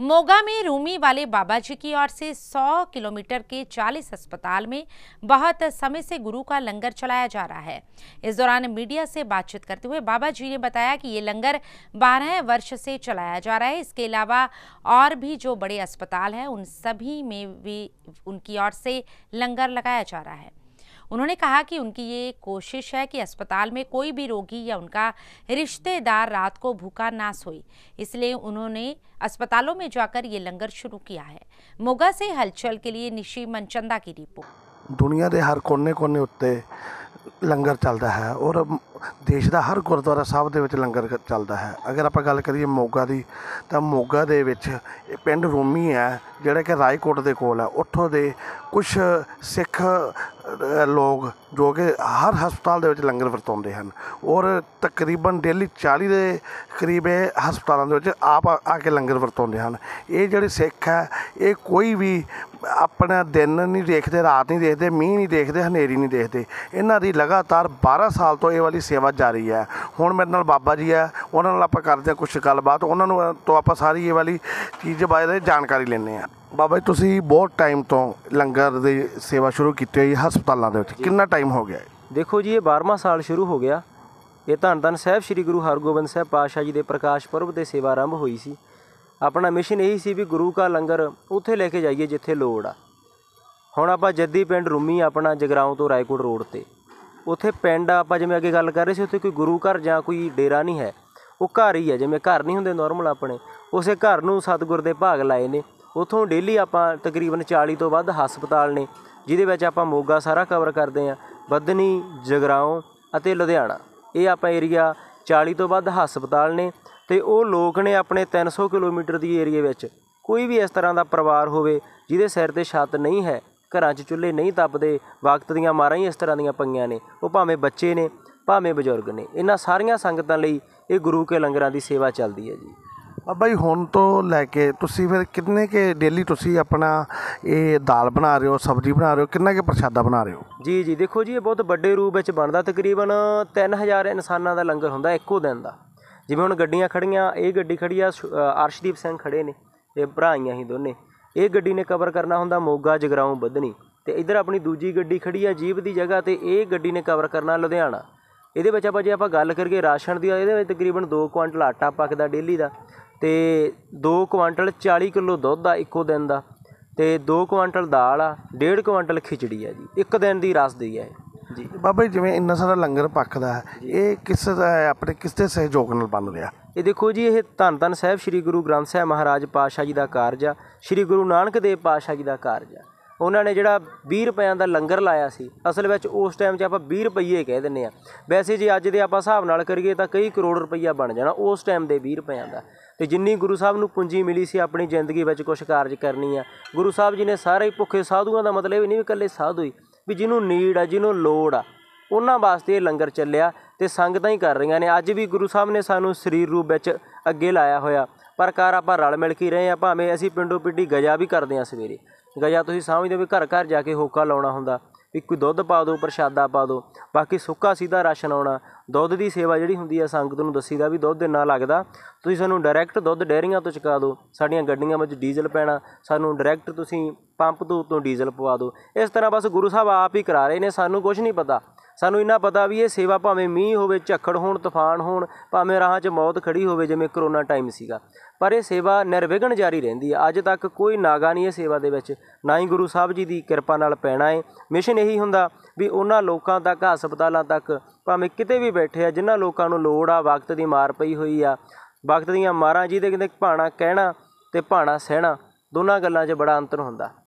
मोगा में रूमी वाले बाबा जी की ओर से 100 किलोमीटर के 40 अस्पताल में बहुत समय से गुरु का लंगर चलाया जा रहा है इस दौरान मीडिया से बातचीत करते हुए बाबा जी ने बताया कि ये लंगर 12 वर्ष से चलाया जा रहा है इसके अलावा और भी जो बड़े अस्पताल हैं उन सभी में भी उनकी ओर से लंगर लगाया जा रहा है उन्होंने कहा कि उनकी ये कोशिश है कि अस्पताल में कोई भी रोगी या उनका रिश्तेदार रात को भूखा ना सोए इसलिए उन्होंने अस्पतालों में जाकर ये लंगर शुरू किया है मोगा से हलचल के लिए निशी मनचंदा की रिपोर्ट दुनिया के हर कोने कोने उत्ते लंगर चलता है और देश का हर ਗੁਰਦੁਆਰਾ साहब ਦੇ ਵਿੱਚ ਲੰਗਰ ਚੱਲਦਾ ਹੈ ਅਗਰ ਆਪਾਂ ਗੱਲ ਕਰੀਏ ਮੋਗਾ ਦੀ ਤਾਂ ਮੋਗਾ ਦੇ ਵਿੱਚ ਪਿੰਡ ਰੋਮੀ ਹੈ ਜਿਹੜਾ ਕਿ ਰਾਏਕੋਟ ਦੇ ਕੋਲ ਹੈ ਉੱਥੋਂ ਦੇ ਲੋਕ ਜੋ ਕਿ ਹਰ ਹਸਪਤਾਲ ਦੇ ਵਿੱਚ ਲੰਗਰ ਵਰਤਾਉਂਦੇ ਹਨ ਔਰ ਤਕਰੀਬਨ ਡੇਲੀ 40 ਦੇ ਕਰੀਬ ਹੈ ਹਸਪਤਾਲਾਂ ਦੇ ਵਿੱਚ ਆਪ ਆ ਕੇ ਲੰਗਰ ਵਰਤਾਉਂਦੇ ਹਨ ਇਹ ਜਿਹੜੇ ਸਿੱਖ ਹੈ ਇਹ ਕੋਈ ਵੀ ਆਪਣਾ ਦਿਨ ਨਹੀਂ ਦੇਖਦੇ ਰਾਤ ਨਹੀਂ ਦੇਖਦੇ ਮੀਂਹ ਨਹੀਂ ਦੇਖਦੇ ਹਨੇਰੀ ਨਹੀਂ ਦੇਖਦੇ ਇਹਨਾਂ ਦੀ ਲਗਾਤਾਰ 12 ਸਾਲ ਤੋਂ ਇਹ ਵਾਲੀ ਸੇਵਾ ਜਾਰੀ ਹੈ ਹੁਣ ਮੇਰੇ ਨਾਲ ਬਾਬਾ ਜੀ ਹੈ ਉਹਨਾਂ ਨਾਲ ਆਪਾਂ ਕਰਦੇ ਹਾਂ ਕੁਝ ਗੱਲਬਾਤ ਉਹਨਾਂ ਨੂੰ ਤੋਂ ਆਪਾਂ ਸਾਰੀ ਇਹ ਵਾਲੀ ਚੀਜ਼ ਬਾਰੇ ਜਾਣਕਾਰੀ ਲੈਣੇ ਆ ਬਾਬਾ ਜੀ ਤੁਸੀਂ ਬਹੁਤ ਟਾਈਮ ਤੋਂ ਲੰਗਰ ਦੀ ਸੇਵਾ ਸ਼ੁਰੂ ਕੀਤੀ ਹੋਈ ਹੈ ਹਸਪਤਾਲਾਂ ਦੇ ਵਿੱਚ ਕਿੰਨਾ ਟਾਈਮ ਹੋ ਗਿਆ ਹੈ ਦੇਖੋ ਜੀ ਇਹ 12ਵਾਂ ਸਾਲ ਸ਼ੁਰੂ ਹੋ ਗਿਆ ਇਹ ਧੰਨ ਧੰਨ ਸਾਹਿਬ ਸ੍ਰੀ ਗੁਰੂ ਹਰਗੋਬਿੰਦ ਸਾਹਿਬ ਪਾਤਸ਼ਾਹ ਜੀ ਦੇ ਪ੍ਰਕਾਸ਼ ਪੁਰਬ ਤੇ ਸੇਵਾ ਆਰੰਭ ਹੋਈ ਸੀ ਆਪਣਾ ਮਿਸ਼ਨ ਇਹੀ ਸੀ ਵੀ ਗੁਰੂ ਕਾ ਲੰਗਰ ਉੱਥੇ ਲੈ ਕੇ ਜਾਈਏ ਜਿੱਥੇ ਲੋੜ ਆ ਹੁਣ ਆਪਾਂ ਜੱਦੀ ਪਿੰਡ ਰੁਮੀ ਆਪਣਾ ਜਗਰਾਉਂ ਤੋਂ ਰਾਏਕੋਟ ਰੋਡ ਤੇ ਉੱਥੇ ਪਿੰਡ ਆਪਾਂ ਜਿਵੇਂ ਅੱਗੇ ਗੱਲ ਕਰ ਰਹੇ ਸੀ ਉੱਥੇ ਕੋਈ ਗੁਰੂ ਘਰ ਜਾਂ ਕੋਈ ਡੇਰਾ ਨਹੀਂ ਹੈ ਉਹ ਘਰ ਹੀ ਹੈ ਜਿਵੇਂ ਘਰ ਨਹੀਂ ਹੁੰਦੇ ਨਾਰਮਲ ਆਪਣੇ ਉਸੇ ਘਰ ਨੂੰ ਸਤਿਗੁਰ ਦੇ ਭਾਗ ਲਾਏ ਨੇ ਉਥੋਂ ਡੇਲੀ ਆਪਾਂ ਤਕਰੀਬਨ 40 ਤੋਂ ਵੱਧ ਹਸਪਤਾਲ ਨੇ ਜਿਹਦੇ ਵਿੱਚ ਆਪਾਂ ਮੋਗਾ ਸਾਰਾ ਕਵਰ ਕਰਦੇ ਆਂ ਬਦਨੀ ਜਗਰਾਉਂ ਅਤੇ ਲੁਧਿਆਣਾ ਇਹ ਆਪਾਂ ਏਰੀਆ 40 ਤੋਂ ਵੱਧ ਹਸਪਤਾਲ ਨੇ ਤੇ ਉਹ ਲੋਕ ਨੇ ਆਪਣੇ 300 ਕਿਲੋਮੀਟਰ ਦੀ ਏਰੀਆ ਵਿੱਚ ਕੋਈ ਵੀ ਇਸ ਤਰ੍ਹਾਂ ਦਾ ਪਰਿਵਾਰ ਹੋਵੇ ਜਿਹਦੇ ਸਿਰ ਤੇ ਛੱਤ ਨਹੀਂ ਹੈ ਘਰਾਂ 'ਚ ਚੁੱਲ੍ਹੇ ਨਹੀਂ ਤਪਦੇ ਵਕਤ ਦੀਆਂ ਮਾਰਾਂ ਹੀ ਇਸ ਤਰ੍ਹਾਂ ਦੀਆਂ ਪਈਆਂ ਨੇ ਉਹ ਭਾਵੇਂ ਬੱਚੇ ਨੇ ਭਾਵੇਂ ਬਜ਼ੁਰਗ ਨੇ ਇਹਨਾਂ ਸਾਰੀਆਂ ਸੰਗਤਾਂ ਲਈ ਇਹ ਗੁਰੂ ਕੇ ਲੰਗਰਾਂ ਦੀ ਸੇਵਾ ਚੱਲਦੀ ਹੈ ਜੀ ਬਾਬਾ ਹੁਣ ਤੋਂ ਲੈ ਕੇ ਤੁਸੀਂ ਫਿਰ ਕਿੰਨੇ ਕੇ ਡੇਲੀ ਤੁਸੀਂ ਆਪਣਾ ਇਹ ਦਾਲ ਬਣਾ ਰਹੇ ਹੋ ਸਬਜ਼ੀ ਬਣਾ ਰਹੇ ਹੋ ਕਿੰਨਾ ਕੇ ਪ੍ਰਸ਼ਾਦਾ ਬਣਾ ਰਹੇ ਹੋ ਜੀ ਜੀ ਦੇਖੋ ਜੀ ਇਹ ਬਹੁਤ ਵੱਡੇ ਰੂਪ ਵਿੱਚ ਬਣਦਾ ਤਕਰੀਬਨ 3000 ਇਨਸਾਨਾਂ ਦਾ ਲੰਗਰ ਹੁੰਦਾ ਇੱਕੋ ਦਿਨ ਦਾ ਜਿਵੇਂ ਹੁਣ ਗੱਡੀਆਂ ਖੜੀਆਂ ਇਹ ਗੱਡੀ ਖੜੀ ਆ ਅਰਸ਼ਦੀਪ ਸਿੰਘ ਖੜੇ ਨੇ ਤੇ ਭਰਾਈਆਂ ਹੀ ਦੋਨੇ ਇਹ ਗੱਡੀ ਨੇ ਕਵਰ ਕਰਨਾ ਹੁੰਦਾ ਮੋਗਾ ਜਗਰਾਉਂ ਬਦਨੀ ਤੇ ਇਧਰ ਆਪਣੀ ਦੂਜੀ ਗੱਡੀ ਖੜੀ ਆ ਜੀਪ ਦੀ ਜਗ੍ਹਾ ਤੇ ਇਹ ਗੱਡੀ ਨੇ ਕਵਰ ਕਰਨਾ ਲੁਧਿਆਣਾ ਇਹਦੇ ਵਿੱਚ ਆਪਾਂ ਜੇ ਆਪਾਂ ਗੱਲ ਕਰੀਏ ਰਾਸ਼ਨ ਦੀ ਇਹਦੇ ਵਿੱਚ ਤਕਰੀਬਨ 2 ਕੁਇੰਟਲ ਆਟਾ ਪੱਕਦਾ ਡੇਲੀ ਦਾ ਤੇ 2 ਕੁਆਂਟਲ 40 ਕਿਲੋ ਦੁੱਧ ਆ ਇੱਕੋ ਦਿਨ ਦਾ ਤੇ 2 ਕੁਆਂਟਲ ਦਾਲ ਆ 1.5 ਕੁਆਂਟਲ ਖਿਚੜੀ ਆ ਜੀ ਇੱਕ ਦਿਨ ਦੀ ਰਸਦੀ ਆ ਜੀ ਬਾਬਾ ਜੀ ਜਿਵੇਂ ਇੰਨਾ ਸਾਰਾ ਲੰਗਰ ਪੱਕਦਾ ਹੈ ਇਹ ਕਿਸ ਦਾ ਹੈ ਆਪਣੇ ਕਿਸ ਦੇ ਸਹਿਯੋਗ ਨਾਲ ਬਣ ਰਿਹਾ ਇਹ ਦੇਖੋ ਜੀ ਇਹ ਧੰਨ ਧੰਨ ਸਾਹਿਬ ਸ੍ਰੀ ਗੁਰੂ ਗ੍ਰੰਥ ਸਾਹਿਬ ਮਹਾਰਾਜ ਪਾਤਸ਼ਾਹ ਜੀ ਦਾ ਕਾਰਜ ਆ ਸ੍ਰੀ ਗੁਰੂ ਨਾਨਕ ਦੇਵ ਪਾਤਸ਼ਾਹ ਜੀ ਦਾ ਕਾਰਜ ਆ ਉਹਨਾਂ ਨੇ ਜਿਹੜਾ 20 ਰੁਪਿਆਂ ਦਾ ਲੰਗਰ ਲਾਇਆ ਸੀ ਅਸਲ ਵਿੱਚ ਉਸ ਟਾਈਮ 'ਚ ਆਪਾਂ 20 ਰੁਪਏ ਕਹਿ ਦਿੰਦੇ ਆ ਵੈਸੇ ਜੇ ਅੱਜ ਦੇ ਆਪਾਂ ਹਿਸਾਬ ਨਾਲ ਕਰੀਏ ਤਾਂ ਕਈ ਕਰੋੜ ਰੁਪਈਆ ਬਣ ਜਾਣਾ ਉਸ ਟਾਈਮ ਦੇ 20 ਰੁਪਿਆਂ ਦਾ ਤੇ ਜਿੰਨੀ ਗੁਰੂ ਸਾਹਿਬ ਨੂੰ ਪੂੰਜੀ ਮਿਲੀ ਸੀ ਆਪਣੀ ਜ਼ਿੰਦਗੀ ਵਿੱਚ ਕੁਝ ਕਾਰਜ ਕਰਨੀ ਆ ਗੁਰੂ ਸਾਹਿਬ ਜੀ ਨੇ ਸਾਰੇ ਭੁੱਖੇ ਸਾਧੂਆਂ ਦਾ ਮਤਲਬ ਇਹ ਨਹੀਂ ਵੀ ਇਕੱਲੇ ਸਾਧੂ ਹੀ ਵੀ ਜਿਹਨੂੰ ਨੀਡ ਆ ਜਿਹਨੂੰ ਲੋੜ ਆ ਉਹਨਾਂ ਵਾਸਤੇ ਇਹ ਲੰਗਰ ਚੱਲਿਆ ਤੇ ਸੰਗਤਾਂ ਹੀ ਕਰ ਰਹੀਆਂ ਨੇ ਅੱਜ ਵੀ ਗੁਰੂ ਸਾਹਿਬ ਨੇ ਸਾਨੂੰ ਸਰੀਰ ਰੂਪ ਵਿੱਚ ਅੱਗੇ ਲਾਇਆ ਹੋਇਆ ਪਰ ਕਾਰ ਆਪਾਂ ਰਲ ਮਿਲ ਕੇ ਰਹੇ ਆ ਭਾਵੇਂ ਅਸੀਂ ਪਿੰਡੋਂ ਪਿੱਡੀ ਗਜਾ ਵੀ ਕਰਦੇ ਆ ਸਵੇਰੇ ਹੈ ਜਾਂ ਤੁਸੀਂ ਸਮਝਦੇ ਹੋ ਵੀ ਘਰ ਘਰ ਜਾ ਕੇ ਹੋਕਾ ਲਾਉਣਾ ਹੁੰਦਾ ਵੀ ਕੋਈ ਦੁੱਧ ਪਾ ਦਿਓ ਪ੍ਰਸ਼ਾਦਾ ਪਾ ਦਿਓ ਬਾਕੀ ਸੁੱਕਾ ਸਿੱਧਾ ਰਾਸ਼ਨ ਆਉਣਾ ਦੁੱਧ ਦੀ ਸੇਵਾ ਜਿਹੜੀ ਹੁੰਦੀ ਆ ਸੰਗਤ ਨੂੰ ਦੱਸੀਦਾ ਵੀ ਦੁੱਧ ਇੰਨਾ ਲੱਗਦਾ ਤੁਸੀਂ ਸਾਨੂੰ ਡਾਇਰੈਕਟ ਦੁੱਧ ਡੇਰੀਆਂ ਤੋਂ ਚੁਕਾ ਦਿਓ ਸਾਡੀਆਂ ਗੱਡੀਆਂ ਵਿੱਚ ਡੀਜ਼ਲ ਪੈਣਾ ਸਾਨੂੰ ਡਾਇਰੈਕਟ ਤੁਸੀਂ ਪੰਪ ਤੋਂ ਤੋਂ ਡੀਜ਼ਲ ਪਵਾ ਦਿਓ ਇਸ ਤਰ੍ਹਾਂ ਬਸ ਗੁਰੂ ਸਾਹਿਬ ਆਪ ਹੀ ਕਰਾ ਰਹੇ ਨੇ ਸਾਨੂੰ ਕੁਝ ਨਹੀਂ ਪਤਾ ਸਾਨੂੰ ਇੰਨਾ ਪਤਾ ਵੀ ਇਹ ਸੇਵਾ ਭਾਵੇਂ ਮੀਂਹ ਹੋਵੇ ਝੱਖੜ ਹੋਣ ਤੂਫਾਨ ਹੋਣ ਭਾਵੇਂ ਰਾਹਾਂ 'ਚ ਮੌਤ ਖੜੀ ਹੋਵੇ ਜਿਵੇਂ ਕਰੋਨਾ ਟਾਈਮ ਸੀਗਾ ਪਰ ਇਹ ਸੇਵਾ ਨਿਰਵਿਘਨ ਜਾਰੀ ਰਹਿੰਦੀ ਹੈ ਅੱਜ ਤੱਕ ਕੋਈ ਨਾਗਾ ਨਹੀਂ ਇਹ ਸੇਵਾ ਦੇ ਵਿੱਚ ਨਾ ਹੀ ਗੁਰੂ ਸਾਹਿਬ ਜੀ ਦੀ ਕਿਰਪਾ ਨਾਲ ਪੈਣਾ ਹੈ ਮਿਸ਼ਨ ਇਹੀ ਹੁੰਦਾ ਵੀ ਉਹਨਾਂ ਲੋਕਾਂ ਤੱਕ ਹਸਪਤਾਲਾਂ ਤੱਕ ਭਾਵੇਂ ਕਿਤੇ ਵੀ ਬੈਠੇ ਆ ਜਿਨ੍ਹਾਂ ਲੋਕਾਂ ਨੂੰ ਲੋੜ ਆ ਵਕਤ ਦੀ ਮਾਰ ਪਈ ਹੋਈ ਆ ਵਕਤ ਦੀਆਂ ਮਾਰਾਂ ਜਿਹਦੇ ਕਹਿੰਦੇ ਭਾਣਾ ਕਹਿਣਾ ਤੇ ਭਾਣਾ ਸਹਿਣਾ ਦੋਨਾਂ ਗੱਲਾਂ 'ਚ ਬੜਾ ਅੰਤਰ ਹੁੰਦਾ